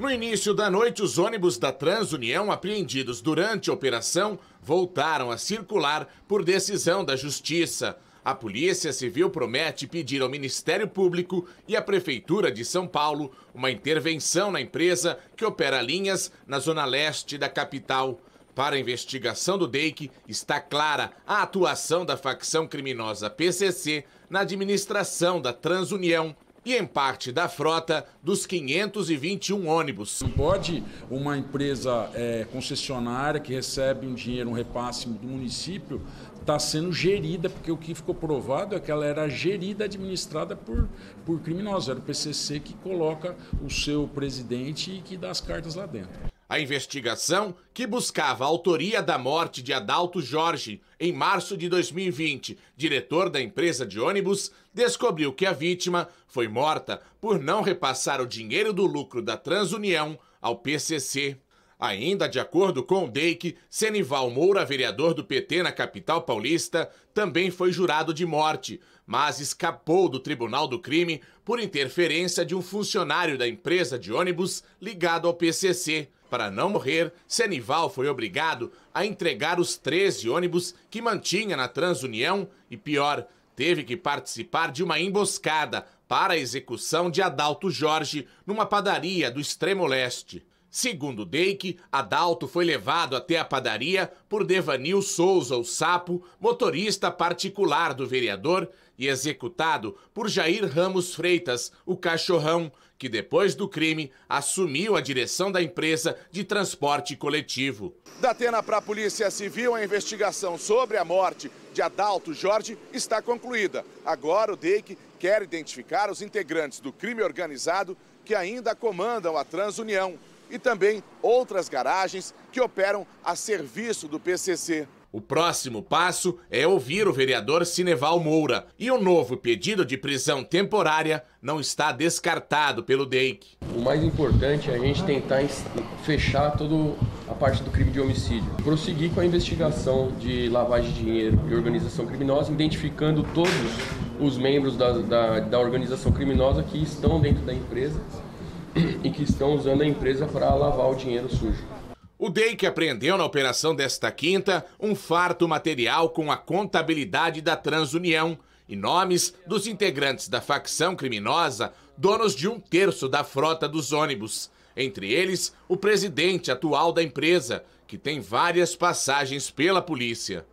No início da noite, os ônibus da Transunião apreendidos durante a operação voltaram a circular por decisão da Justiça. A Polícia Civil promete pedir ao Ministério Público e à Prefeitura de São Paulo uma intervenção na empresa que opera linhas na zona leste da capital. Para a investigação do DEIC, está clara a atuação da facção criminosa PCC na administração da Transunião e em parte da frota dos 521 ônibus. Não pode uma empresa é, concessionária que recebe um dinheiro, um repasse do município, estar tá sendo gerida, porque o que ficou provado é que ela era gerida, administrada por, por criminosos. Era o PCC que coloca o seu presidente e que dá as cartas lá dentro. A investigação, que buscava a autoria da morte de Adalto Jorge em março de 2020, diretor da empresa de ônibus, descobriu que a vítima foi morta por não repassar o dinheiro do lucro da Transunião ao PCC. Ainda de acordo com o DEIC, Senival Moura, vereador do PT na capital paulista, também foi jurado de morte, mas escapou do tribunal do crime por interferência de um funcionário da empresa de ônibus ligado ao PCC. Para não morrer, Senival foi obrigado a entregar os 13 ônibus que mantinha na Transunião e, pior, teve que participar de uma emboscada para a execução de Adalto Jorge numa padaria do extremo leste. Segundo Deike, Adalto foi levado até a padaria por Devanil Souza, o sapo, motorista particular do vereador, e executado por Jair Ramos Freitas, o cachorrão, que depois do crime assumiu a direção da empresa de transporte coletivo. Da Atena para a Polícia Civil, a investigação sobre a morte de Adalto Jorge está concluída. Agora o DEIC quer identificar os integrantes do crime organizado que ainda comandam a Transunião e também outras garagens que operam a serviço do PCC. O próximo passo é ouvir o vereador Cineval Moura. E o novo pedido de prisão temporária não está descartado pelo DEIC. O mais importante é a gente tentar fechar toda a parte do crime de homicídio. Prosseguir com a investigação de lavagem de dinheiro e organização criminosa, identificando todos os membros da, da, da organização criminosa que estão dentro da empresa e que estão usando a empresa para lavar o dinheiro sujo. O DEIC apreendeu na operação desta quinta um farto material com a contabilidade da Transunião e nomes dos integrantes da facção criminosa, donos de um terço da frota dos ônibus. Entre eles, o presidente atual da empresa, que tem várias passagens pela polícia.